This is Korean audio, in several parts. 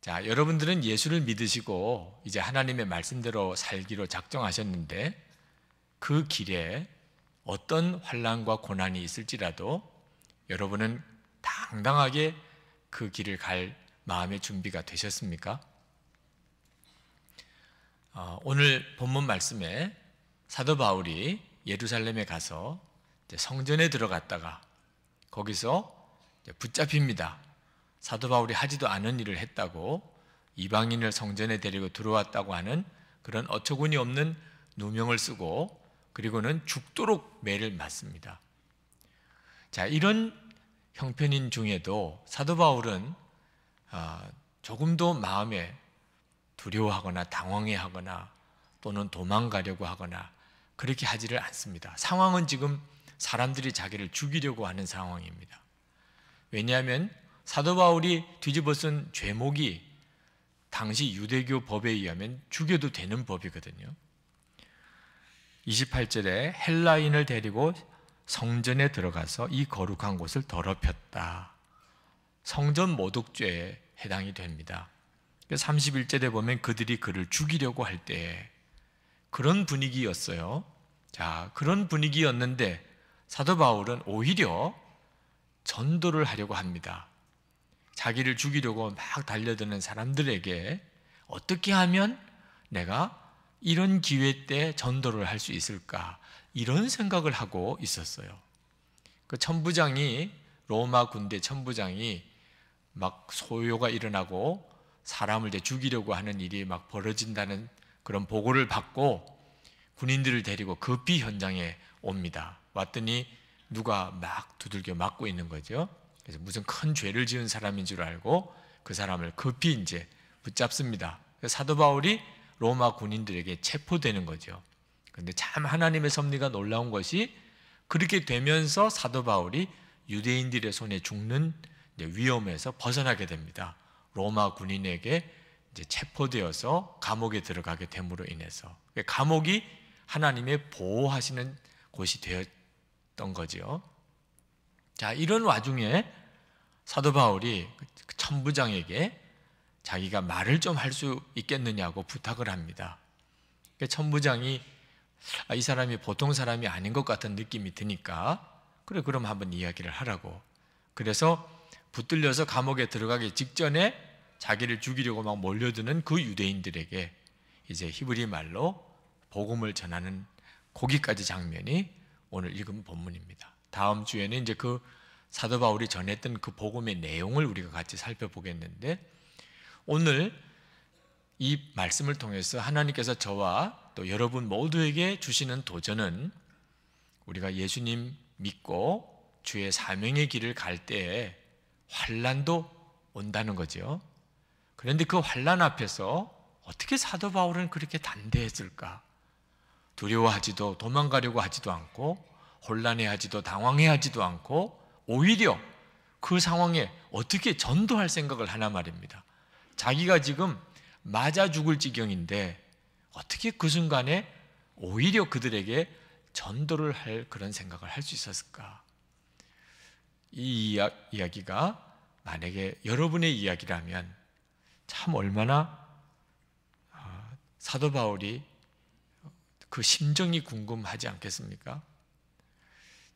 자, 여러분들은 예수를 믿으시고 이제 하나님의 말씀대로 살기로 작정하셨는데 그 길에 어떤 환란과 고난이 있을지라도 여러분은 당당하게 그 길을 갈 마음의 준비가 되셨습니까? 어, 오늘 본문 말씀에 사도 바울이 예루살렘에 가서 성전에 들어갔다가 거기서 붙잡힙니다. 사도 바울이 하지도 않은 일을 했다고 이방인을 성전에 데리고 들어왔다고 하는 그런 어처구니 없는 누명을 쓰고 그리고는 죽도록 매를 맞습니다. 자, 이런 형편인 중에도 사도 바울은 아, 조금도 마음에 두려워하거나 당황해하거나 또는 도망가려고 하거나 그렇게 하지를 않습니다. 상황은 지금 사람들이 자기를 죽이려고 하는 상황입니다. 왜냐하면 사도 바울이 뒤집어 쓴 죄목이 당시 유대교 법에 의하면 죽여도 되는 법이거든요. 28절에 헬라인을 데리고 성전에 들어가서 이 거룩한 곳을 더럽혔다. 성전 모독죄에 해당이 됩니다. 31절에 보면 그들이 그를 죽이려고 할 때 그런 분위기였어요. 자, 그런 분위기였는데 사도 바울은 오히려 전도를 하려고 합니다. 자기를 죽이려고 막 달려드는 사람들에게 어떻게 하면 내가 이런 기회 때 전도를 할 수 있을까? 이런 생각을 하고 있었어요. 그 천부장이 로마 군대 천부장이 막 소요가 일어나고 사람을 이 죽이려고 하는 일이 막 벌어진다는 그런 보고를 받고 군인들을 데리고 급히 현장에 옵니다. 왔더니 누가 막 두들겨 맞고 있는 거죠. 그래서 무슨 큰 죄를 지은 사람인 줄 알고 그 사람을 급히 이제 붙잡습니다. 사도 바울이 로마 군인들에게 체포되는 거죠. 근데 참 하나님의 섭리가 놀라운 것이 그렇게 되면서 사도 바울이 유대인들의 손에 죽는 위험에서 벗어나게 됩니다. 로마 군인에게 체포되어서 감옥에 들어가게 됨으로 인해서 그 감옥이 하나님의 보호하시는 곳이 되었던 거지 자, 이런 와중에 사도 바울이 그, 그 천부장에게 자기가 말을 좀 할 수 있겠느냐고 부탁을 합니다. 그 천부장이 아, 이 사람이 보통 사람이 아닌 것 같은 느낌이 드니까 그래 그럼 한번 이야기를 하라고. 그래서 붙들려서 감옥에 들어가기 직전에 자기를 죽이려고 막 몰려드는 그 유대인들에게 이제 히브리 말로 복음을 전하는 거기까지 장면이 오늘 읽은 본문입니다. 다음 주에는 이제 그 사도 바울이 전했던 그 복음의 내용을 우리가 같이 살펴보겠는데 오늘 이 말씀을 통해서 하나님께서 저와 또 여러분 모두에게 주시는 도전은 우리가 예수님 믿고 주의 사명의 길을 갈 때에 환란도 온다는 거죠. 그런데 그 환란 앞에서 어떻게 사도 바울은 그렇게 단대했을까? 두려워하지도 도망가려고 하지도 않고 혼란해하지도 당황해하지도 않고 오히려 그 상황에 어떻게 전도할 생각을 하나 말입니다. 자기가 지금 맞아 죽을 지경인데 어떻게 그 순간에 오히려 그들에게 전도를 할 그런 생각을 할 수 있었을까? 이 이야, 이야기가 만약에 여러분의 이야기라면 참 얼마나 아, 사도 바울이 그 심정이 궁금하지 않겠습니까?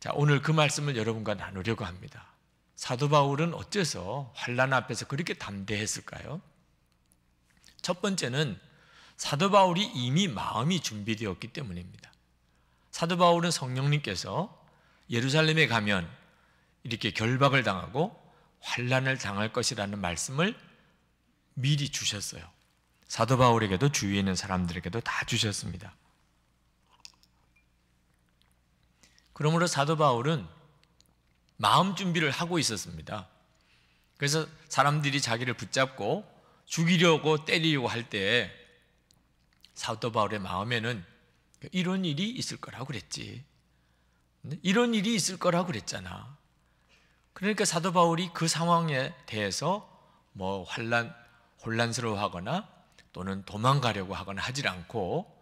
자, 오늘 그 말씀을 여러분과 나누려고 합니다. 사도 바울은 어째서 환란 앞에서 그렇게 담대했을까요? 첫 번째는 사도 바울이 이미 마음이 준비되었기 때문입니다. 사도 바울은 성령님께서 예루살렘에 가면 이렇게 결박을 당하고 환란을 당할 것이라는 말씀을 미리 주셨어요. 사도 바울에게도 주위에 있는 사람들에게도 다 주셨습니다. 그러므로 사도 바울은 마음 준비를 하고 있었습니다. 그래서 사람들이 자기를 붙잡고 죽이려고 때리려고 할 때 사도 바울의 마음에는 그 이런 일이 있을 거라고 그랬지. 이런 일이 있을 거라고 그랬잖아. 그러니까 사도 바울이 그 상황에 대해서 뭐 환란, 혼란스러워하거나 또는 도망가려고 하거나 하질 않고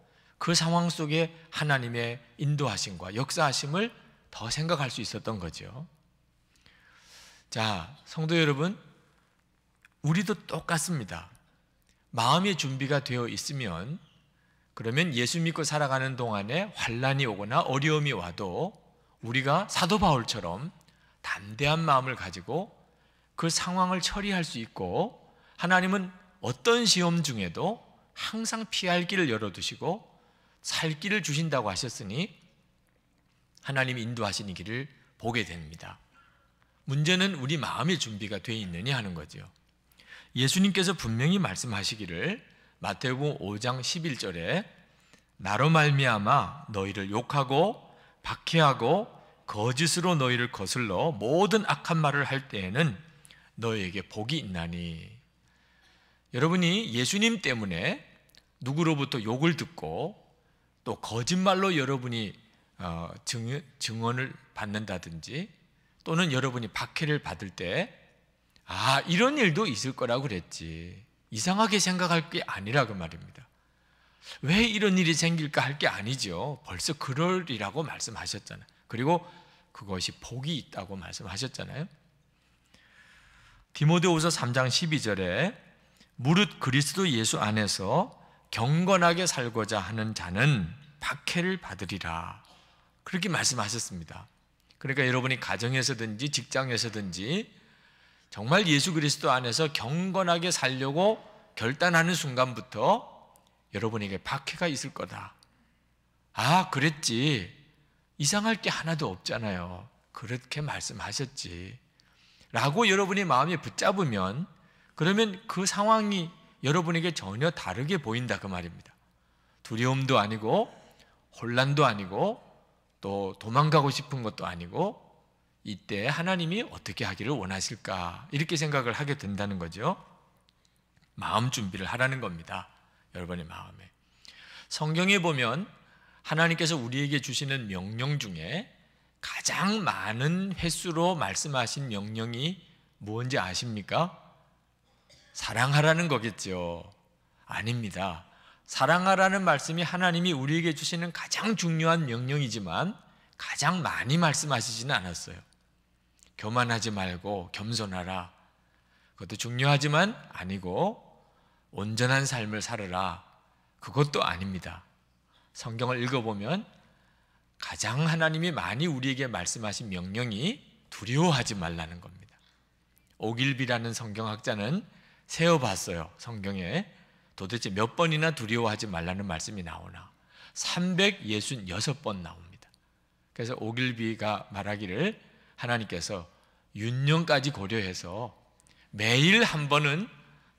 그 상황 속에 하나님의 인도하심과 역사하심을 더 생각할 수 있었던 거죠. 자, 성도 여러분, 우리도 똑같습니다. 마음의 준비가 되어 있으면 그러면 예수 믿고 살아가는 동안에 환란이 오거나 어려움이 와도 우리가 사도 바울처럼 담대한 마음을 가지고 그 상황을 처리할 수 있고 하나님은 어떤 시험 중에도 항상 피할 길을 열어두시고 살 길을 주신다고 하셨으니 하나님 인도하시는 길을 보게 됩니다. 문제는 우리 마음의 준비가 돼 있느냐 하는 거죠. 예수님께서 분명히 말씀하시기를 마태복음 5장 11절에 나로 말미암아 너희를 욕하고 박해하고 거짓으로 너희를 거슬러 모든 악한 말을 할 때에는 너희에게 복이 있나니 여러분이 예수님 때문에 누구로부터 욕을 듣고 또 거짓말로 여러분이 어, 증언을 받는다든지 또는 여러분이 박해를 받을 때 아, 이런 일도 있을 거라고 그랬지. 이상하게 생각할 게 아니라고 그 말입니다. 왜 이런 일이 생길까 할 게 아니죠. 벌써 그럴이라고 말씀하셨잖아요. 그리고 그것이 복이 있다고 말씀하셨잖아요. 디모데후서 3장 12절에 무릇 그리스도 예수 안에서 경건하게 살고자 하는 자는 박해를 받으리라. 그렇게 말씀하셨습니다. 그러니까 여러분이 가정에서든지 직장에서든지 정말 예수 그리스도 안에서 경건하게 살려고 결단하는 순간부터 여러분에게 박해가 있을 거다. 아, 그랬지. 이상할 게 하나도 없잖아요. 그렇게 말씀하셨지. 라고 여러분의 마음에 붙잡으면 그러면 그 상황이 여러분에게 전혀 다르게 보인다 그 말입니다. 두려움도 아니고 혼란도 아니고 또 도망가고 싶은 것도 아니고 이때 하나님이 어떻게 하기를 원하실까 이렇게 생각을 하게 된다는 거죠. 마음 준비를 하라는 겁니다. 여러분의 마음에. 성경에 보면 하나님께서 우리에게 주시는 명령 중에 가장 많은 횟수로 말씀하신 명령이 뭔지 아십니까? 사랑하라는 거겠죠. 아닙니다. 사랑하라는 말씀이 하나님이 우리에게 주시는 가장 중요한 명령이지만 가장 많이 말씀하시지는 않았어요. 교만하지 말고 겸손하라. 그것도 중요하지만 아니고 온전한 삶을 살아라 그것도 아닙니다. 성경을 읽어보면 가장 하나님이 많이 우리에게 말씀하신 명령이 두려워하지 말라는 겁니다. 오길비라는 성경학자는 세어봤어요. 성경에 도대체 몇 번이나 두려워하지 말라는 말씀이 나오나 366번 나옵니다. 그래서 오길비가 말하기를 하나님께서 윤년까지 고려해서 매일 한 번은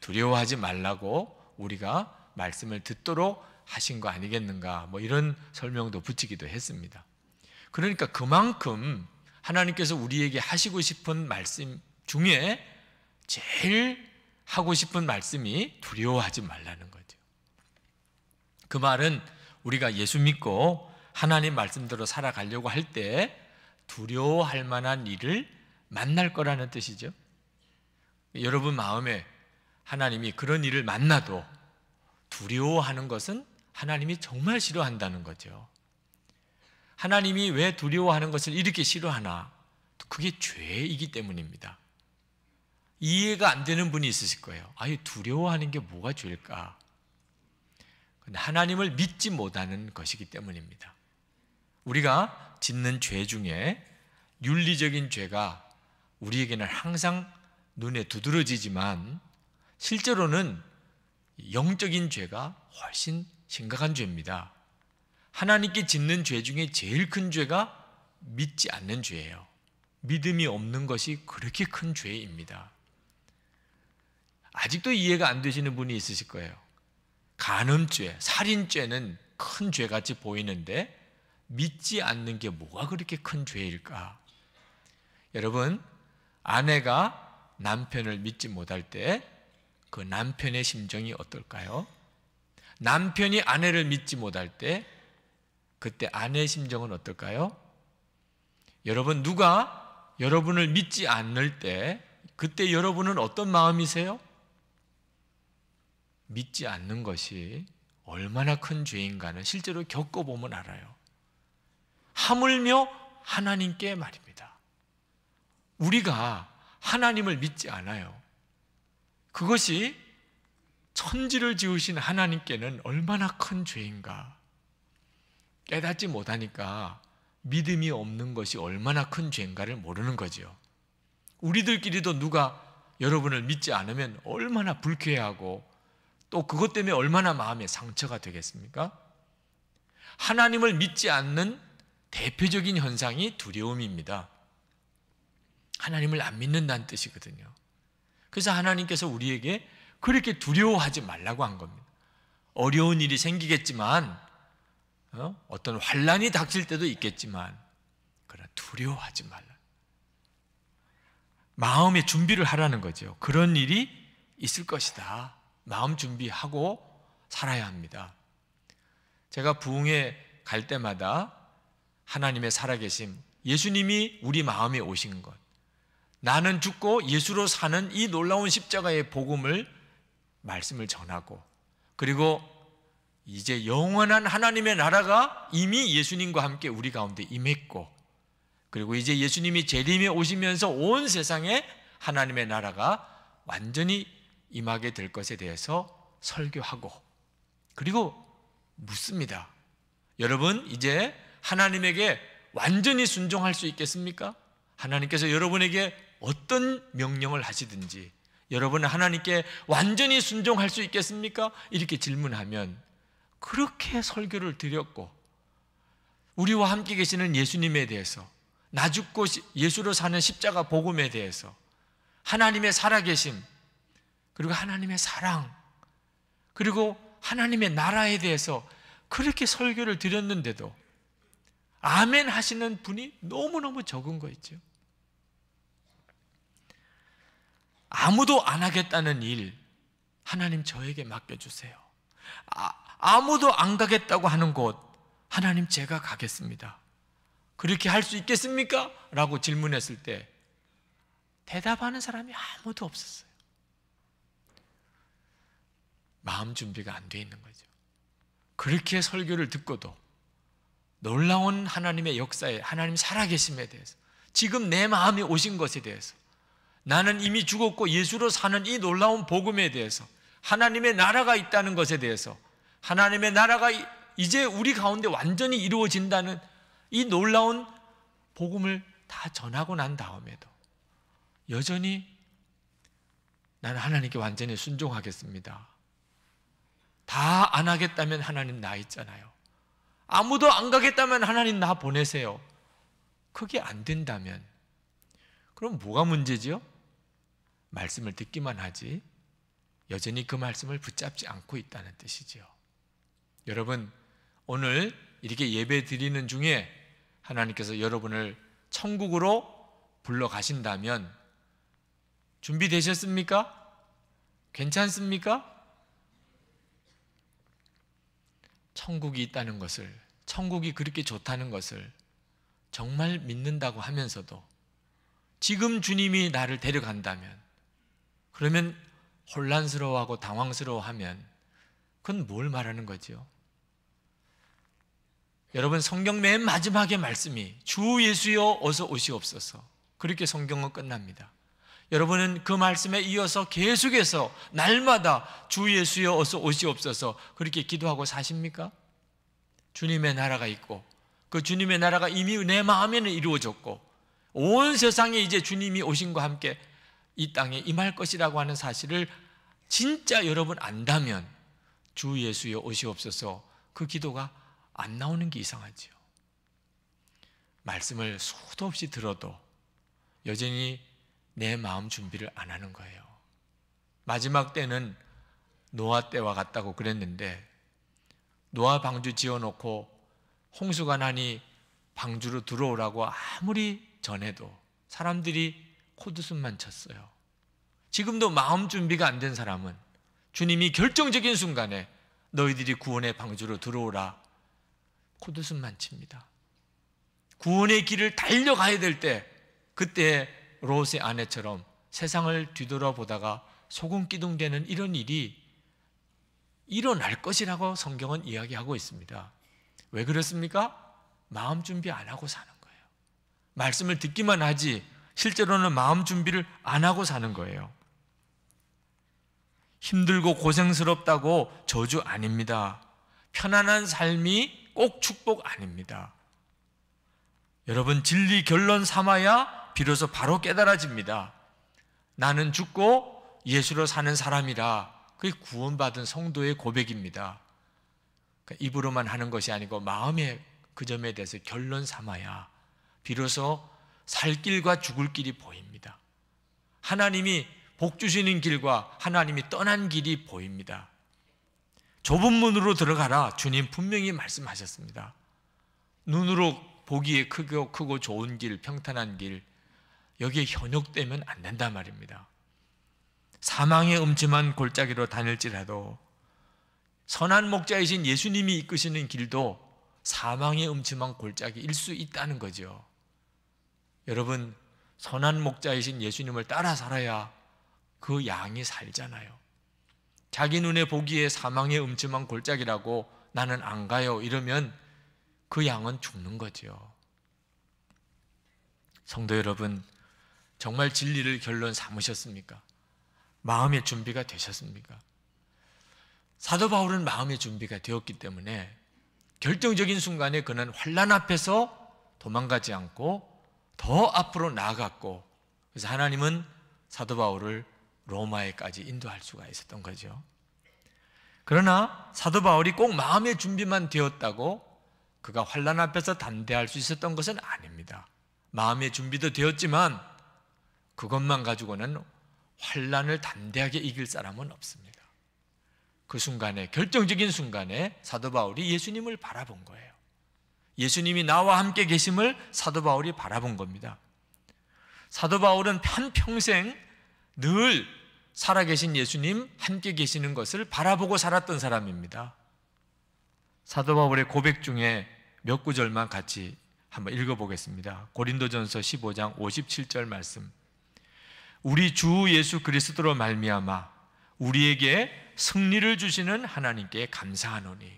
두려워하지 말라고 우리가 말씀을 듣도록 하신 거 아니겠는가 뭐 이런 설명도 붙이기도 했습니다. 그러니까 그만큼 하나님께서 우리에게 하시고 싶은 말씀 중에 제일 하고 싶은 말씀이 두려워하지 말라는 거죠. 그 말은 우리가 예수 믿고 하나님 말씀대로 살아가려고 할 때 두려워할 만한 일을 만날 거라는 뜻이죠. 여러분 마음에 하나님이 그런 일을 만나도 두려워하는 것은 하나님이 정말 싫어한다는 거죠. 하나님이 왜 두려워하는 것을 이렇게 싫어하나? 그게 죄이기 때문입니다. 이해가 안 되는 분이 있으실 거예요. 아예 두려워하는 게 뭐가 죄일까? 근데 하나님을 믿지 못하는 것이기 때문입니다. 우리가 짓는 죄 중에 윤리적인 죄가 우리에게는 항상 눈에 두드러지지만 실제로는 영적인 죄가 훨씬 심각한 죄입니다. 하나님께 짓는 죄 중에 제일 큰 죄가 믿지 않는 죄예요. 믿음이 없는 것이 그렇게 큰 죄입니다. 아직도 이해가 안 되시는 분이 있으실 거예요. 간음죄, 살인죄는 큰 죄같이 보이는데 믿지 않는 게 뭐가 그렇게 큰 죄일까? 여러분, 아내가 남편을 믿지 못할 때 그 남편의 심정이 어떨까요? 남편이 아내를 믿지 못할 때 그때 아내의 심정은 어떨까요? 여러분, 누가 여러분을 믿지 않을 때 그때 여러분은 어떤 마음이세요? 믿지 않는 것이 얼마나 큰 죄인가는 실제로 겪어보면 알아요. 하물며 하나님께 말입니다. 우리가 하나님을 믿지 않아요. 그것이 천지를 지으신 하나님께는 얼마나 큰 죄인가. 깨닫지 못하니까 믿음이 없는 것이 얼마나 큰 죄인가를 모르는 거죠. 우리들끼리도 누가 여러분을 믿지 않으면 얼마나 불쾌하고 또 그것 때문에 얼마나 마음에 상처가 되겠습니까? 하나님을 믿지 않는 대표적인 현상이 두려움입니다. 하나님을 안 믿는다는 뜻이거든요. 그래서 하나님께서 우리에게 그렇게 두려워하지 말라고 한 겁니다. 어려운 일이 생기겠지만 어? 어떤 환란이 닥칠 때도 있겠지만 그러나 두려워하지 말라. 마음의 준비를 하라는 거죠. 그런 일이 있을 것이다. 마음 준비하고 살아야 합니다. 제가 부흥회 갈 때마다 하나님의 살아계심, 예수님이 우리 마음에 오신 것, 나는 죽고 예수로 사는 이 놀라운 십자가의 복음을 말씀을 전하고, 그리고 이제 영원한 하나님의 나라가 이미 예수님과 함께 우리 가운데 임했고, 그리고 이제 예수님이 재림에 오시면서 온 세상에 하나님의 나라가 완전히 임하게 될 것에 대해서 설교하고 그리고 묻습니다. 여러분 이제 하나님에게 완전히 순종할 수 있겠습니까? 하나님께서 여러분에게 어떤 명령을 하시든지 여러분은 하나님께 완전히 순종할 수 있겠습니까? 이렇게 질문하면 그렇게 설교를 드렸고 우리와 함께 계시는 예수님에 대해서 나 죽고 예수로 사는 십자가 복음에 대해서 하나님의 살아계심 그리고 하나님의 사랑, 그리고 하나님의 나라에 대해서 그렇게 설교를 드렸는데도 아멘 하시는 분이 너무너무 적은 거 있죠. 아무도 안 하겠다는 일, 하나님 저에게 맡겨주세요. 아, 무도안 가겠다고 하는 곳, 하나님 제가 가겠습니다. 그렇게 할 수 있겠습니까? 라고 질문했을 때, 대답하는 사람이 아무도 없었어요. 마음 준비가 안 돼 있는 거죠. 그렇게 설교를 듣고도 놀라운 하나님의 역사에 하나님 살아계심에 대해서 지금 내 마음이 오신 것에 대해서 나는 이미 죽었고 예수로 사는 이 놀라운 복음에 대해서 하나님의 나라가 있다는 것에 대해서 하나님의 나라가 이제 우리 가운데 완전히 이루어진다는 이 놀라운 복음을 다 전하고 난 다음에도 여전히 나는 하나님께 완전히 순종하겠습니다. 다안 하겠다면 하나님 나 있잖아요. 아무도 안 가겠다면 하나님 나 보내세요. 그게 안 된다면 그럼 뭐가 문제지요? 말씀을 듣기만 하지 여전히 그 말씀을 붙잡지 않고 있다는 뜻이지요. 여러분 오늘 이렇게 예배 드리는 중에 하나님께서 여러분을 천국으로 불러 가신다면 준비되셨습니까? 괜찮습니까? 천국이 있다는 것을, 천국이 그렇게 좋다는 것을 정말 믿는다고 하면서도 지금 주님이 나를 데려간다면 그러면 혼란스러워하고 당황스러워하면 그건 뭘 말하는 거지요? 여러분 성경 맨마지막에 말씀이 주 예수여 어서 오시옵소서 그렇게 성경은 끝납니다. 여러분은 그 말씀에 이어서 계속해서 날마다 주 예수여 어서 오시옵소서 그렇게 기도하고 사십니까? 주님의 나라가 있고 그 주님의 나라가 이미 내 마음에는 이루어졌고 온 세상에 이제 주님이 오신과 함께 이 땅에 임할 것이라고 하는 사실을 진짜 여러분 안다면 주 예수여 오시옵소서 그 기도가 안 나오는 게 이상하지요. 말씀을 수도 없이 들어도 여전히 내 마음 준비를 안 하는 거예요. 마지막 때는 노아 때와 같다고 그랬는데 노아 방주 지어놓고 홍수가 나니 방주로 들어오라고 아무리 전해도 사람들이 코드숨만 쳤어요. 지금도 마음 준비가 안 된 사람은 주님이 결정적인 순간에 너희들이 구원의 방주로 들어오라 코드숨만 칩니다. 구원의 길을 달려가야 될 때 그때 롯의 아내처럼 세상을 뒤돌아보다가 소금 기둥 되는 이런 일이 일어날 것이라고 성경은 이야기하고 있습니다. 왜 그렇습니까? 마음 준비 안 하고 사는 거예요. 말씀을 듣기만 하지 실제로는 마음 준비를 안 하고 사는 거예요. 힘들고 고생스럽다고 저주 아닙니다. 편안한 삶이 꼭 축복 아닙니다. 여러분 진리 결론 삼아야 비로소 바로 깨달아집니다. 나는 죽고 예수로 사는 사람이라 그게 구원받은 성도의 고백입니다. 그러니까 입으로만 하는 것이 아니고 마음의 그 점에 대해서 결론 삼아야 비로소 살 길과 죽을 길이 보입니다. 하나님이 복 주시는 길과 하나님이 떠난 길이 보입니다. 좁은 문으로 들어가라 주님 분명히 말씀하셨습니다. 눈으로 보기에 크고 크고 좋은 길, 평탄한 길, 여기에 현혹되면 안된다 말입니다. 사망의 음침한 골짜기로 다닐지라도 선한 목자이신 예수님이 이끄시는 길도 사망의 음침한 골짜기일 수 있다는 거죠. 여러분, 선한 목자이신 예수님을 따라 살아야 그 양이 살잖아요. 자기 눈에 보기에 사망의 음침한 골짜기라고 나는 안 가요 이러면 그 양은 죽는 거죠. 성도 여러분, 정말 진리를 결론 삼으셨습니까? 마음의 준비가 되셨습니까? 사도 바울은 마음의 준비가 되었기 때문에 결정적인 순간에 그는 환란 앞에서 도망가지 않고 더 앞으로 나아갔고 그래서 하나님은 사도 바울을 로마에까지 인도할 수가 있었던 거죠. 그러나 사도 바울이 꼭 마음의 준비만 되었다고 그가 환란 앞에서 담대할 수 있었던 것은 아닙니다. 마음의 준비도 되었지만 그것만 가지고는 환란을 담대하게 이길 사람은 없습니다. 그 순간에 결정적인 순간에 사도 바울이 예수님을 바라본 거예요. 예수님이 나와 함께 계심을 사도 바울이 바라본 겁니다. 사도 바울은 한 평생 늘 살아계신 예수님 함께 계시는 것을 바라보고 살았던 사람입니다. 사도 바울의 고백 중에 몇 구절만 같이 한번 읽어보겠습니다. 고린도전서 15장 57절 말씀. 우리 주 예수 그리스도로 말미암아 우리에게 승리를 주시는 하나님께 감사하노니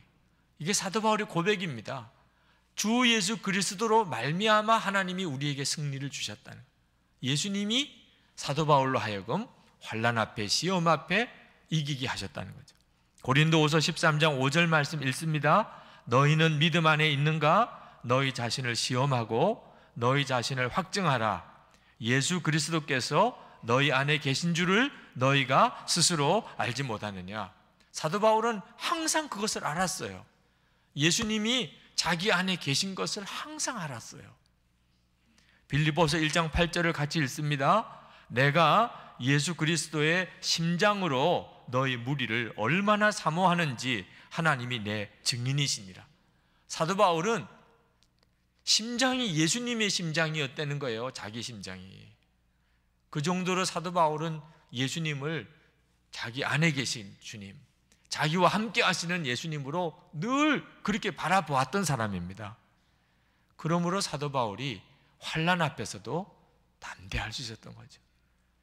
이게 사도 바울의 고백입니다. 주 예수 그리스도로 말미암아 하나님이 우리에게 승리를 주셨다는 예수님이 사도 바울로 하여금 환란 앞에 시험 앞에 이기게 하셨다는 거죠. 고린도후서 13장 5절 말씀 읽습니다. 너희는 믿음 안에 있는가? 너희 자신을 시험하고 너희 자신을 확증하라. 예수 그리스도께서 너희 안에 계신 줄을 너희가 스스로 알지 못하느냐. 사도 바울은 항상 그것을 알았어요. 예수님이 자기 안에 계신 것을 항상 알았어요. 빌리보서 1장 8절을 같이 읽습니다. 내가 예수 그리스도의 심장으로 너희 무리를 얼마나 사모하는지 하나님이 내 증인이시니라. 사도 바울은 심장이 예수님의 심장이었다는 거예요. 자기 심장이. 그 정도로 사도 바울은 예수님을 자기 안에 계신 주님, 자기와 함께 하시는 예수님으로 늘 그렇게 바라보았던 사람입니다. 그러므로 사도 바울이 환란 앞에서도 담대할 수 있었던 거죠.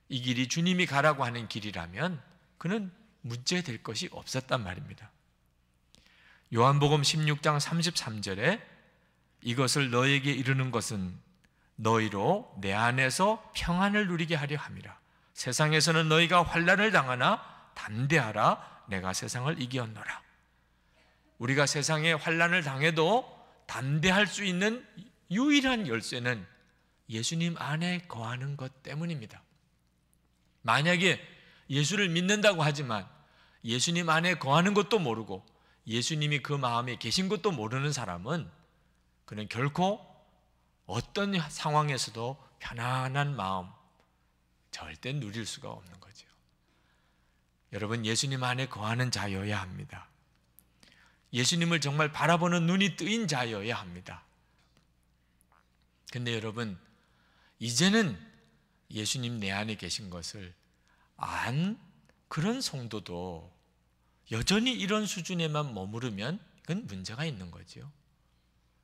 이 길이 주님이 가라고 하는 길이라면 그는 문제될 것이 없었단 말입니다. 요한복음 16장 33절에 이것을 너에게 이르는 것은 너희로 내 안에서 평안을 누리게 하려 함이라. 세상에서는 너희가 환란을 당하나 담대하라. 내가 세상을 이기었노라. 우리가 세상에 환란을 당해도 담대할 수 있는 유일한 열쇠는 예수님 안에 거하는 것 때문입니다. 만약에 예수를 믿는다고 하지만 예수님 안에 거하는 것도 모르고 예수님이 그 마음에 계신 것도 모르는 사람은 그는 결코 어떤 상황에서도 편안한 마음 절대 누릴 수가 없는 거죠. 여러분 예수님 안에 거하는 자여야 합니다. 예수님을 정말 바라보는 눈이 뜨인 자여야 합니다. 근데 여러분 이제는 예수님 내 안에 계신 것을 안 그런 성도도 여전히 이런 수준에만 머무르면 그건 문제가 있는 거지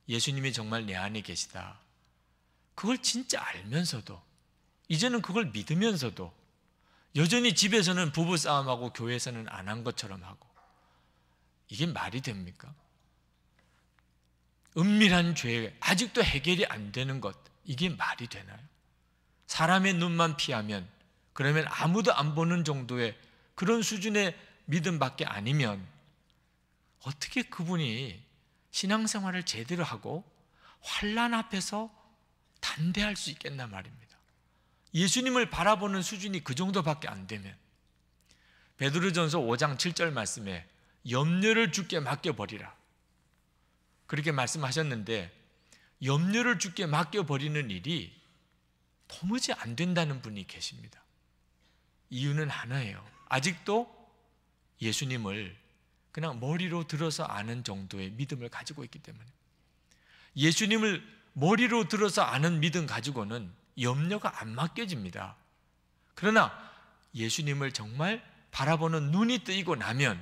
예수님이 정말 내 안에 계시다. 그걸 진짜 알면서도 이제는 그걸 믿으면서도 여전히 집에서는 부부 싸움하고 교회에서는 안 한 것처럼 하고 이게 말이 됩니까? 은밀한 죄 아직도 해결이 안 되는 것 이게 말이 되나요? 사람의 눈만 피하면 그러면 아무도 안 보는 정도의 그런 수준의 믿음밖에 아니면 어떻게 그분이 신앙생활을 제대로 하고 환란 앞에서 단대할 수 있겠나 말입니다. 예수님을 바라보는 수준이 그 정도밖에 안 되면 베드로전서 5장 7절 말씀에 염려를 주께 맡겨 버리라. 그렇게 말씀하셨는데 염려를 주께 맡겨 버리는 일이 도무지 안 된다는 분이 계십니다. 이유는 하나예요. 아직도 예수님을 그냥 머리로 들어서 아는 정도의 믿음을 가지고 있기 때문에 예수님을 머리로 들어서 아는 믿음 가지고는 염려가 안 맡겨집니다. 그러나 예수님을 정말 바라보는 눈이 뜨이고 나면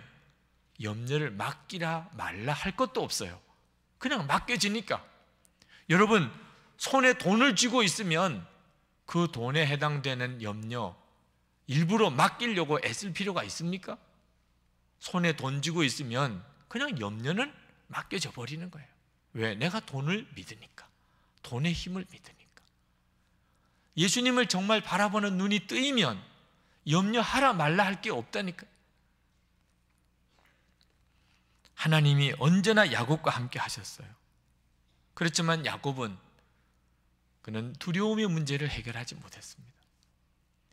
염려를 맡기라 말라 할 것도 없어요. 그냥 맡겨지니까. 여러분, 손에 돈을 쥐고 있으면 그 돈에 해당되는 염려 일부러 맡기려고 애쓸 필요가 있습니까? 손에 돈 쥐고 있으면 그냥 염려는 맡겨져 버리는 거예요. 왜? 내가 돈을 믿으니까. 돈의 힘을 믿으니까. 예수님을 정말 바라보는 눈이 뜨이면 염려하라 말라 할 게 없다니까. 하나님이 언제나 야곱과 함께 하셨어요. 그렇지만 야곱은 그는 두려움의 문제를 해결하지 못했습니다.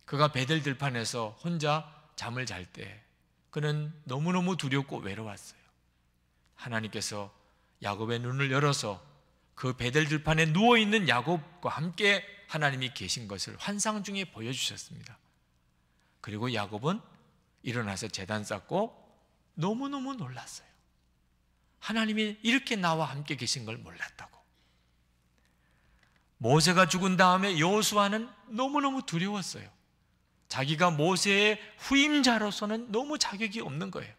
그가 베델 들판에서 혼자 잠을 잘 때 그는 너무너무 두렵고 외로웠어요. 하나님께서 야곱의 눈을 열어서 그 베델 들판에 누워 있는 야곱과 함께 하나님이 계신 것을 환상 중에 보여주셨습니다. 그리고 야곱은 일어나서 재단 쌓고 너무너무 놀랐어요. 하나님이 이렇게 나와 함께 계신 걸 몰랐다고. 모세가 죽은 다음에 여호수아는 너무너무 두려웠어요. 자기가 모세의 후임자로서는 너무 자격이 없는 거예요.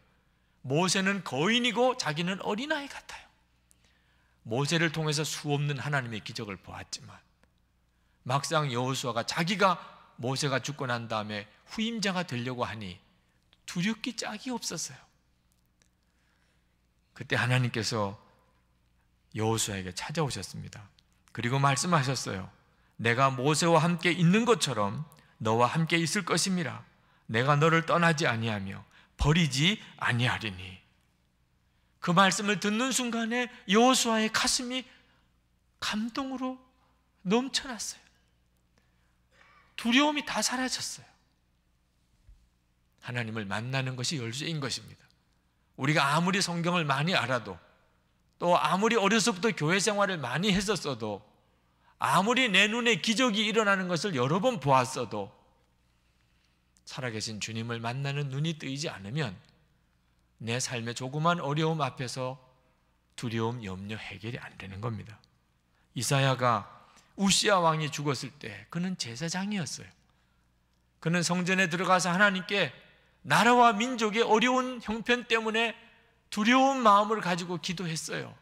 모세는 거인이고 자기는 어린아이 같아요. 모세를 통해서 수없는 하나님의 기적을 보았지만 막상 여호수아가 자기가 모세가 죽고 난 다음에 후임자가 되려고 하니 두렵기 짝이 없었어요. 그때 하나님께서 여호수아에게 찾아오셨습니다. 그리고 말씀하셨어요. 내가 모세와 함께 있는 것처럼 너와 함께 있을 것입니다. 내가 너를 떠나지 아니하며 버리지 아니하리니. 그 말씀을 듣는 순간에 여호수아의 가슴이 감동으로 넘쳐났어요. 두려움이 다 사라졌어요. 하나님을 만나는 것이 열쇠인 것입니다. 우리가 아무리 성경을 많이 알아도 또 아무리 어려서부터 교회 생활을 많이 했었어도 아무리 내 눈에 기적이 일어나는 것을 여러 번 보았어도 살아계신 주님을 만나는 눈이 뜨이지 않으면 내 삶의 조그만 어려움 앞에서 두려움, 염려 해결이 안 되는 겁니다. 이사야가 우시아 왕이 죽었을 때 그는 제사장이었어요. 그는 성전에 들어가서 하나님께 나라와 민족의 어려운 형편 때문에 두려운 마음을 가지고 기도했어요.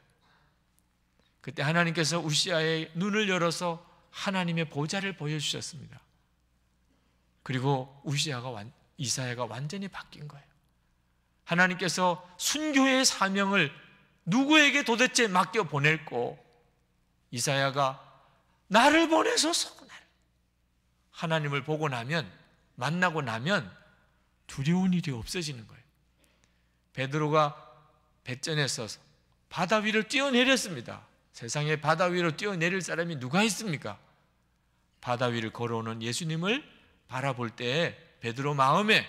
그때 하나님께서 우시아의 눈을 열어서 하나님의 보좌를 보여주셨습니다. 그리고 우시아가 이사야가 완전히 바뀐 거예요. 하나님께서 순교의 사명을 누구에게 도대체 맡겨 보낼고 이사야가 나를 보내소서 하나님을 보고 나면 만나고 나면 두려운 일이 없어지는 거예요. 베드로가 배전에서 바다 위를 뛰어내렸습니다. 세상에 바다 위로 뛰어내릴 사람이 누가 있습니까? 바다 위를 걸어오는 예수님을 바라볼 때 베드로 마음에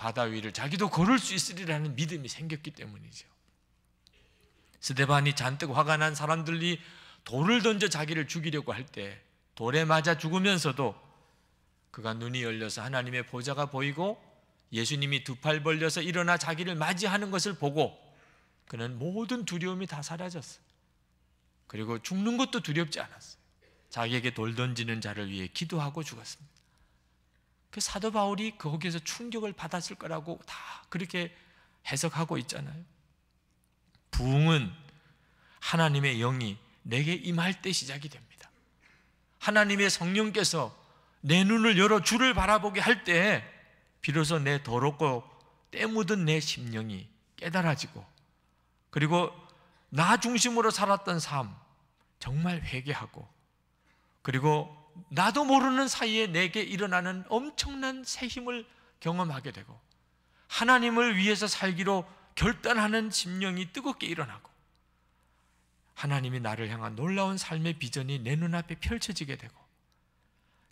바다 위를 자기도 걸을 수 있으리라는 믿음이 생겼기 때문이죠. 스데반이 잔뜩 화가 난 사람들이 돌을 던져 자기를 죽이려고 할 때 돌에 맞아 죽으면서도 그가 눈이 열려서 하나님의 보좌가 보이고 예수님이 두 팔 벌려서 일어나 자기를 맞이하는 것을 보고 그는 모든 두려움이 다 사라졌어요. 그리고 죽는 것도 두렵지 않았어요. 자기에게 돌 던지는 자를 위해 기도하고 죽었습니다. 그 사도 바울이 거기에서 충격을 받았을 거라고 다 그렇게 해석하고 있잖아요. 부흥은 하나님의 영이 내게 임할 때 시작이 됩니다. 하나님의 성령께서 내 눈을 열어 주를 바라보게 할 때 비로소 내 더럽고 때묻은 내 심령이 깨달아지고 그리고 나 중심으로 살았던 삶 정말 회개하고 그리고 나도 모르는 사이에 내게 일어나는 엄청난 새 힘을 경험하게 되고 하나님을 위해서 살기로 결단하는 심령이 뜨겁게 일어나고 하나님이 나를 향한 놀라운 삶의 비전이 내 눈앞에 펼쳐지게 되고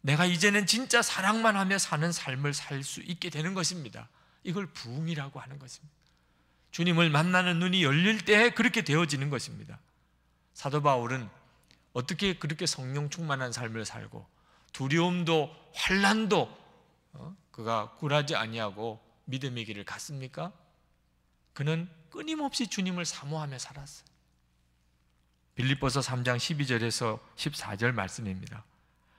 내가 이제는 진짜 사랑만 하며 사는 삶을 살 수 있게 되는 것입니다. 이걸 부흥이라고 하는 것입니다. 주님을 만나는 눈이 열릴 때 그렇게 되어지는 것입니다. 사도 바울은 어떻게 그렇게 성령 충만한 삶을 살고 두려움도 환란도 어? 그가 굴하지 아니하고 믿음의 길을 갔습니까? 그는 끊임없이 주님을 사모하며 살았어요. 빌립보서 3장 12절에서 14절 말씀입니다.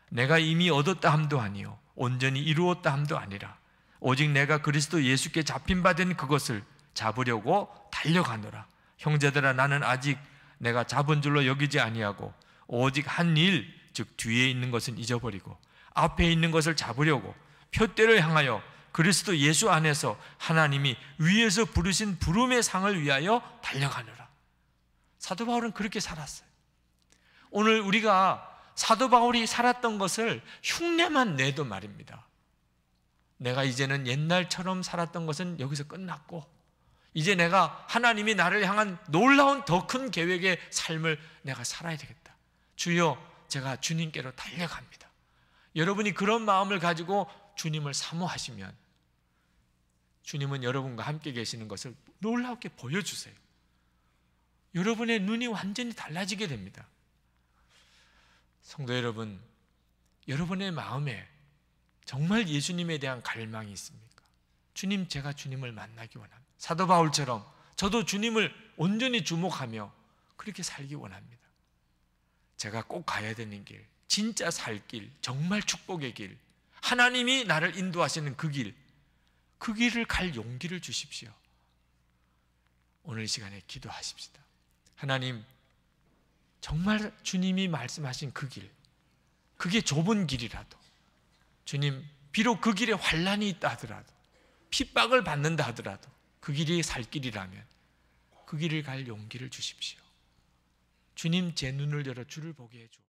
내가 이미 얻었다 함도 아니요 온전히 이루었다 함도 아니라 오직 내가 그리스도 예수께 잡힌 바 된 그것을 잡으려고 달려가노라. 형제들아 나는 아직 내가 잡은 줄로 여기지 아니하고 오직 한 일, 즉 뒤에 있는 것은 잊어버리고 앞에 있는 것을 잡으려고 표대를 향하여 그리스도 예수 안에서 하나님이 위에서 부르신 부름의 상을 위하여 달려가느라. 사도 바울은 그렇게 살았어요. 오늘 우리가 사도 바울이 살았던 것을 흉내만 내도 말입니다. 내가 이제는 옛날처럼 살았던 것은 여기서 끝났고, 이제 내가 하나님이 나를 향한 놀라운 더 큰 계획의 삶을 내가 살아야 되겠다. 주여 제가 주님께로 달려갑니다. 여러분이 그런 마음을 가지고 주님을 사모하시면 주님은 여러분과 함께 계시는 것을 놀랍게 보여주세요. 여러분의 눈이 완전히 달라지게 됩니다. 성도 여러분, 여러분의 마음에 정말 예수님에 대한 갈망이 있습니까? 주님, 제가 주님을 만나기 원합니다. 사도 바울처럼 저도 주님을 온전히 주목하며 그렇게 살기 원합니다. 제가 꼭 가야 되는 길, 진짜 살 길, 정말 축복의 길, 하나님이 나를 인도하시는 그 길, 그 길을 갈 용기를 주십시오. 오늘 이 시간에 기도하십시다. 하나님, 정말 주님이 말씀하신 그 길, 그게 좁은 길이라도, 주님, 비록 그 길에 환란이 있다 하더라도, 핍박을 받는다 하더라도, 그 길이 살 길이라면, 그 길을 갈 용기를 주십시오. 주님 제 눈을 열어 주를 보게 해줘.